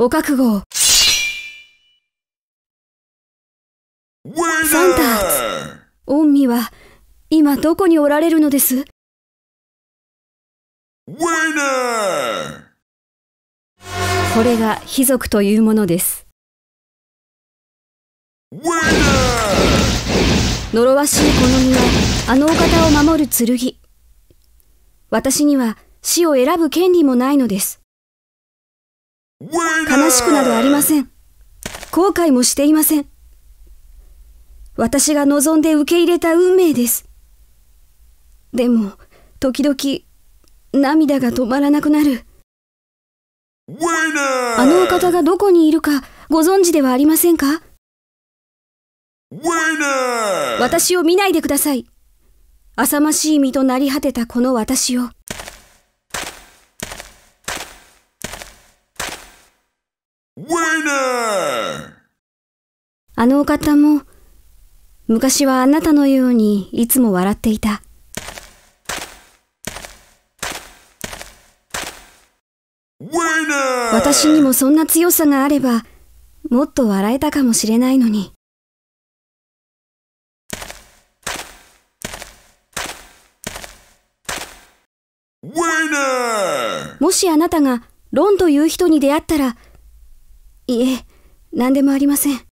お覚悟を。サンタ御身は今どこにおられるのですこれが貴族というものです。呪わしいこの身はあのお方を守る剣。私には死を選ぶ権利もないのです。悲しくなどありません。後悔もしていません。私が望んで受け入れた運命です。でも、時々、涙が止まらなくなる。あのお方がどこにいるかご存知ではありませんか私を見ないでください。浅ましい身となり果てたこの私を。あのお方も、昔はあなたのようにいつも笑っていた。私にもそんな強さがあれば、もっと笑えたかもしれないのに。もしあなたがロンという人に出会ったら、いえ、何でもありません。